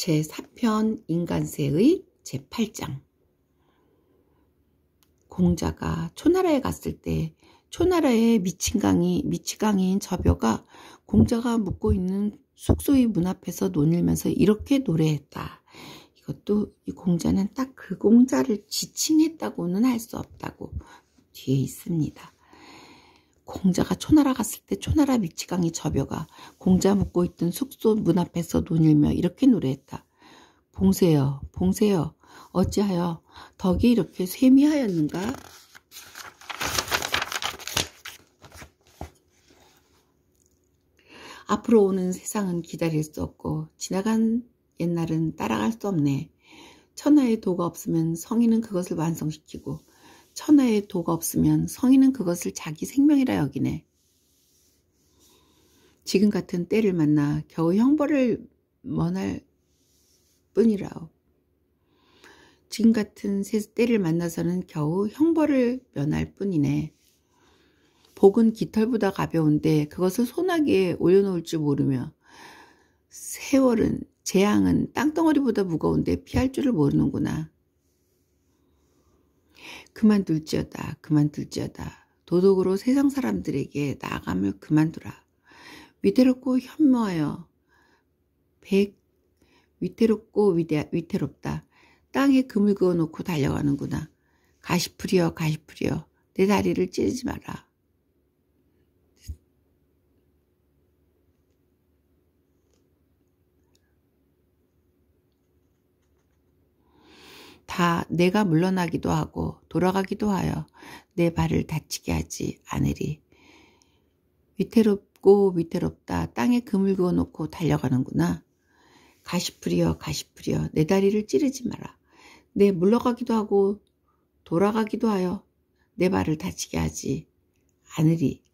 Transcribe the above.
제4편 인간세의 제8장 공자가 초나라에 갔을 때 초나라의 미친강이 미치강인 저벼가 공자가 묵고 있는 숙소의 문 앞에서 논일면서 이렇게 노래했다. 이것도 이 공자는 딱 그 공자를 지칭했다고는 할 수 없다고 뒤에 있습니다. 공자가 초나라 갔을 때 초나라 밑지강이 접여가 공자 묵고 있던 숙소 문 앞에서 논일며 이렇게 노래했다. 봉쇄여 봉쇄여 어찌하여 덕이 이렇게 세미하였는가? 앞으로 오는 세상은 기다릴 수 없고 지나간 옛날은 따라갈 수 없네. 천하의 도가 없으면 성인은 그것을 완성시키고 천하에 도가 없으면 성인은 그것을 자기 생명이라 여기네. 지금 같은 때를 만나 겨우 형벌을 원할 뿐이라오. 지금 같은 때를 만나서는 겨우 형벌을 면할 뿐이네. 복은 깃털보다 가벼운데 그것을 소나기에 올려놓을 줄 모르며 세월은 재앙은 땅덩어리보다 무거운데 피할 줄을 모르는구나. 그만둘지어다 그만둘지어다 도덕으로 세상 사람들에게 나아감을 그만두라 위태롭고 현모하여 백 위태롭고 위대, 위태롭다 땅에 금을 그어놓고 달려가는구나 가시풀이여 가시풀이여 내 다리를 찌지 마라 다 내가 물러나기도 하고 돌아가기도 하여 내 발을 다치게 하지 않으리. 위태롭고 위태롭다 땅에 금을 그어놓고 달려가는구나. 가시풀이여 가시풀이여 내 다리를 찌르지 마라. 내 물러가기도 하고 돌아가기도 하여 내 발을 다치게 하지 않으리.